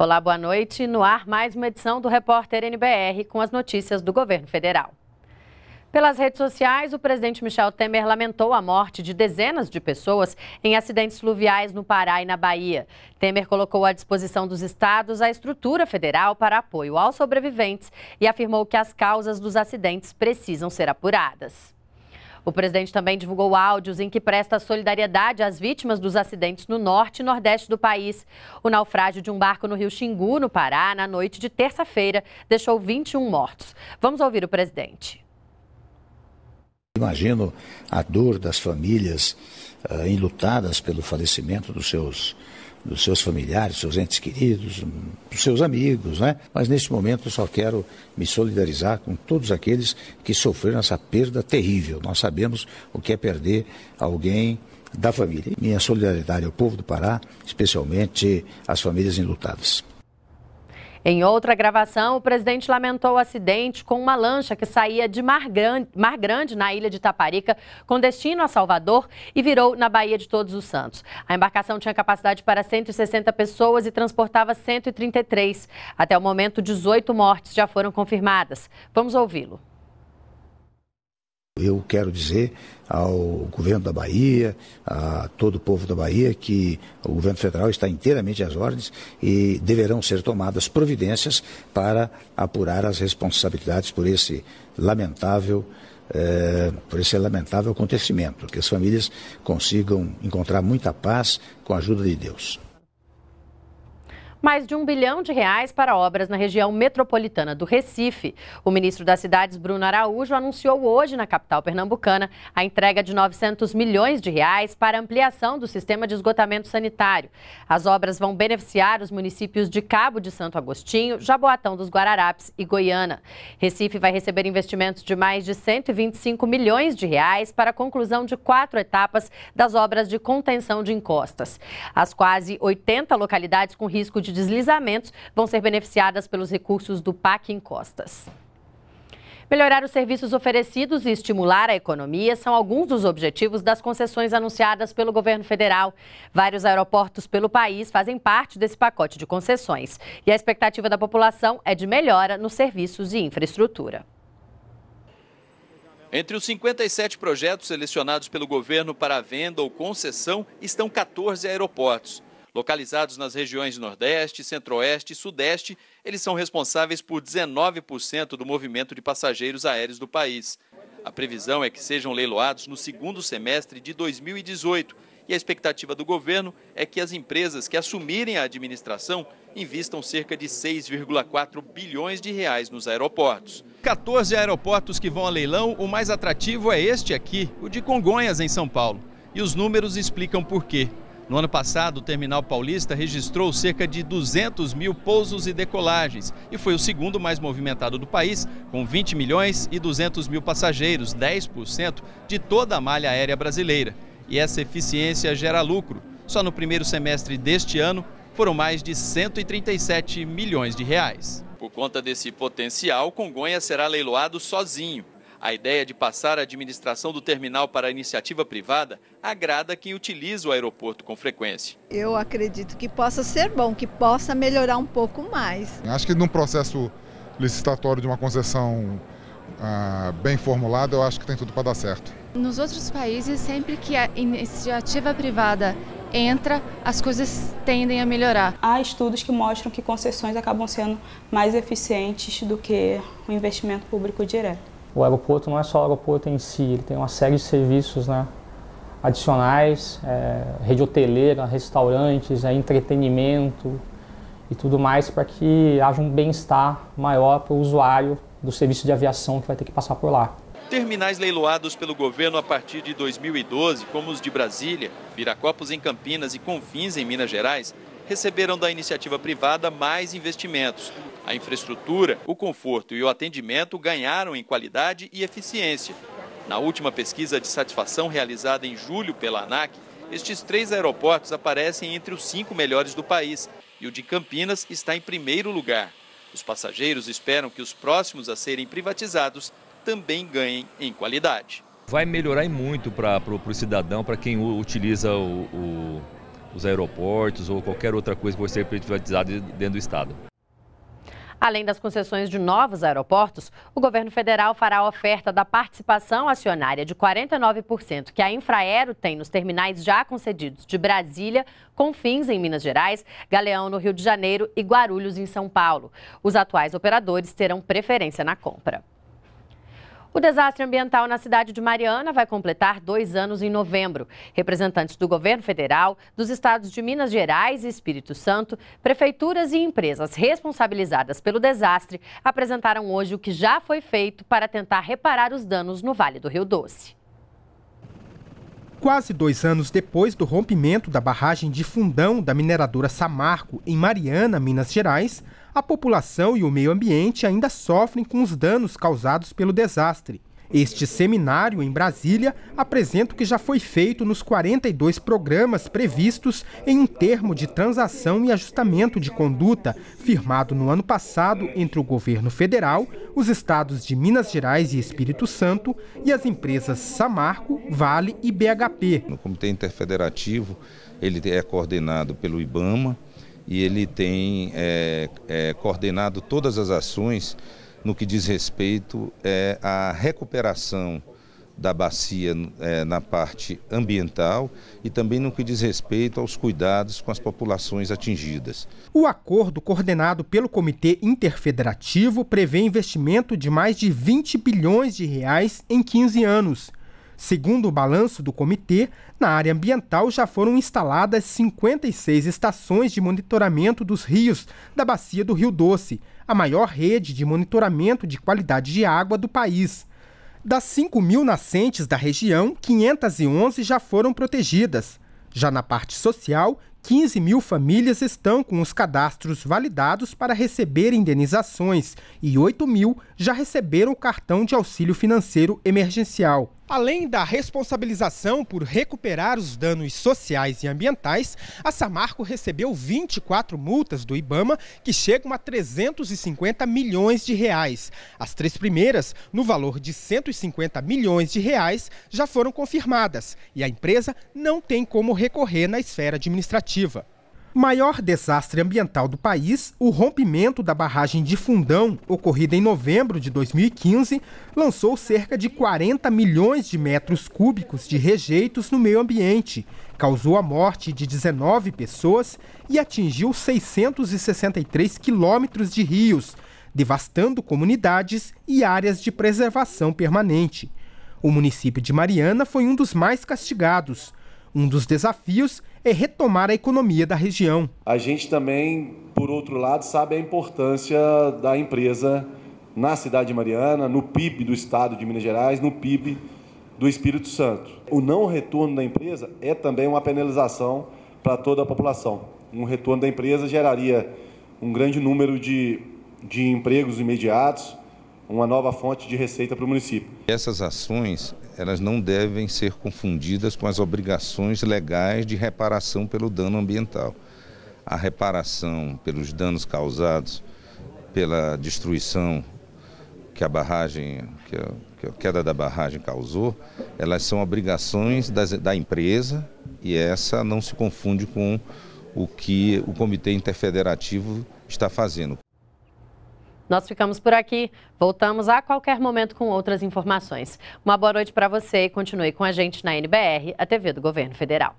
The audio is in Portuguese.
Olá, boa noite. No ar, mais uma edição do Repórter NBR com as notícias do governo federal. Pelas redes sociais, o presidente Michel Temer lamentou a morte de dezenas de pessoas em acidentes fluviais no Pará e na Bahia. Temer colocou à disposição dos estados a estrutura federal para apoio aos sobreviventes e afirmou que as causas dos acidentes precisam ser apuradas. O presidente também divulgou áudios em que presta solidariedade às vítimas dos acidentes no norte e nordeste do país. O naufrágio de um barco no rio Xingu, no Pará, na noite de terça-feira, deixou 21 mortos. Vamos ouvir o presidente. Imagino a dor das famílias uh, enlutadas pelo falecimento dos seus dos seus familiares, seus entes queridos, hum, dos seus amigos, né? Mas neste momento eu só quero me solidarizar com todos aqueles que sofreram essa perda terrível. Nós sabemos o que é perder alguém da família. Minha solidariedade ao povo do Pará, especialmente às famílias enlutadas. Em outra gravação, o presidente lamentou o acidente com uma lancha que saía de Mar Grande, Mar Grande, na ilha de Itaparica, com destino a Salvador e virou na Baía de Todos os Santos. A embarcação tinha capacidade para 160 pessoas e transportava 133. Até o momento, 18 mortes já foram confirmadas. Vamos ouvi-lo. Eu quero dizer ao governo da Bahia, a todo o povo da Bahia, que o governo federal está inteiramente às ordens e deverão ser tomadas providências para apurar as responsabilidades por esse lamentável. É, por esse lamentável acontecimento, que as famílias consigam encontrar muita paz com a ajuda de Deus mais de um bilhão de reais para obras na região metropolitana do Recife. O ministro das Cidades, Bruno Araújo, anunciou hoje na capital pernambucana a entrega de 900 milhões de reais para ampliação do sistema de esgotamento sanitário. As obras vão beneficiar os municípios de Cabo de Santo Agostinho, Jaboatão dos Guararapes e Goiânia. Recife vai receber investimentos de mais de 125 milhões de reais para a conclusão de quatro etapas das obras de contenção de encostas. As quase 80 localidades com risco de de deslizamentos vão ser beneficiadas pelos recursos do PAC Encostas. Melhorar os serviços oferecidos e estimular a economia são alguns dos objetivos das concessões anunciadas pelo governo federal. Vários aeroportos pelo país fazem parte desse pacote de concessões. E a expectativa da população é de melhora nos serviços e infraestrutura. Entre os 57 projetos selecionados pelo governo para venda ou concessão estão 14 aeroportos. Localizados nas regiões Nordeste, Centro-Oeste e Sudeste, eles são responsáveis por 19% do movimento de passageiros aéreos do país. A previsão é que sejam leiloados no segundo semestre de 2018 e a expectativa do governo é que as empresas que assumirem a administração investam cerca de 6,4 bilhões de reais nos aeroportos. 14 aeroportos que vão a leilão, o mais atrativo é este aqui, o de Congonhas, em São Paulo. E os números explicam por quê. No ano passado, o Terminal Paulista registrou cerca de 200 mil pousos e decolagens e foi o segundo mais movimentado do país, com 20 milhões e 200 mil passageiros, 10% de toda a malha aérea brasileira. E essa eficiência gera lucro. Só no primeiro semestre deste ano, foram mais de 137 milhões de reais. Por conta desse potencial, Congonha será leiloado sozinho a ideia de passar a administração do terminal para a iniciativa privada agrada quem utiliza o aeroporto com frequência. Eu acredito que possa ser bom, que possa melhorar um pouco mais. Acho que num processo licitatório de uma concessão ah, bem formulada, eu acho que tem tudo para dar certo. Nos outros países, sempre que a iniciativa privada entra, as coisas tendem a melhorar. Há estudos que mostram que concessões acabam sendo mais eficientes do que o investimento público direto o aeroporto não é só o aeroporto em si, ele tem uma série de serviços né, adicionais, é, rede hoteleira, restaurantes, é, entretenimento e tudo mais para que haja um bem-estar maior para o usuário do serviço de aviação que vai ter que passar por lá. Terminais leiloados pelo governo a partir de 2012, como os de Brasília, Viracopos em Campinas e Confins em Minas Gerais, receberam da iniciativa privada mais investimentos, a infraestrutura, o conforto e o atendimento ganharam em qualidade e eficiência. Na última pesquisa de satisfação realizada em julho pela ANAC, estes três aeroportos aparecem entre os cinco melhores do país e o de Campinas está em primeiro lugar. Os passageiros esperam que os próximos a serem privatizados também ganhem em qualidade. Vai melhorar e muito para o cidadão, para quem utiliza o, o, os aeroportos ou qualquer outra coisa que for ser privatizada dentro do Estado. Além das concessões de novos aeroportos, o governo federal fará a oferta da participação acionária de 49% que a Infraero tem nos terminais já concedidos de Brasília, Confins em Minas Gerais, Galeão no Rio de Janeiro e Guarulhos em São Paulo. Os atuais operadores terão preferência na compra. O desastre ambiental na cidade de Mariana vai completar dois anos em novembro. Representantes do governo federal, dos estados de Minas Gerais e Espírito Santo, prefeituras e empresas responsabilizadas pelo desastre apresentaram hoje o que já foi feito para tentar reparar os danos no Vale do Rio Doce. Quase dois anos depois do rompimento da barragem de fundão da mineradora Samarco, em Mariana, Minas Gerais, a população e o meio ambiente ainda sofrem com os danos causados pelo desastre. Este seminário, em Brasília, apresenta o que já foi feito nos 42 programas previstos em um termo de transação e ajustamento de conduta, firmado no ano passado entre o governo federal, os estados de Minas Gerais e Espírito Santo e as empresas Samarco, Vale e BHP. No Comitê Interfederativo, ele é coordenado pelo IBAMA e ele tem é, é, coordenado todas as ações no que diz respeito é, à recuperação da bacia é, na parte ambiental e também no que diz respeito aos cuidados com as populações atingidas. O acordo, coordenado pelo Comitê Interfederativo, prevê investimento de mais de 20 bilhões de reais em 15 anos Segundo o balanço do comitê, na área ambiental já foram instaladas 56 estações de monitoramento dos rios da bacia do Rio Doce, a maior rede de monitoramento de qualidade de água do país. Das 5 mil nascentes da região, 511 já foram protegidas. Já na parte social, 15 mil famílias estão com os cadastros validados para receber indenizações e 8 mil já receberam o cartão de auxílio financeiro emergencial. Além da responsabilização por recuperar os danos sociais e ambientais, a Samarco recebeu 24 multas do Ibama que chegam a 350 milhões de reais. As três primeiras, no valor de 150 milhões de reais, já foram confirmadas e a empresa não tem como recorrer na esfera administrativa negativa. Maior desastre ambiental do país, o rompimento da barragem de Fundão, ocorrida em novembro de 2015, lançou cerca de 40 milhões de metros cúbicos de rejeitos no meio ambiente, causou a morte de 19 pessoas e atingiu 663 quilômetros de rios, devastando comunidades e áreas de preservação permanente. O município de Mariana foi um dos mais castigados. Um dos desafios é retomar a economia da região. A gente também, por outro lado, sabe a importância da empresa na cidade de Mariana, no PIB do estado de Minas Gerais, no PIB do Espírito Santo. O não retorno da empresa é também uma penalização para toda a população. Um retorno da empresa geraria um grande número de, de empregos imediatos, uma nova fonte de receita para o município. Essas ações elas não devem ser confundidas com as obrigações legais de reparação pelo dano ambiental. A reparação pelos danos causados pela destruição que a barragem, que a, queda da barragem causou, elas são obrigações das, da empresa e essa não se confunde com o que o Comitê Interfederativo está fazendo. Nós ficamos por aqui. Voltamos a qualquer momento com outras informações. Uma boa noite para você e continue com a gente na NBR, a TV do Governo Federal.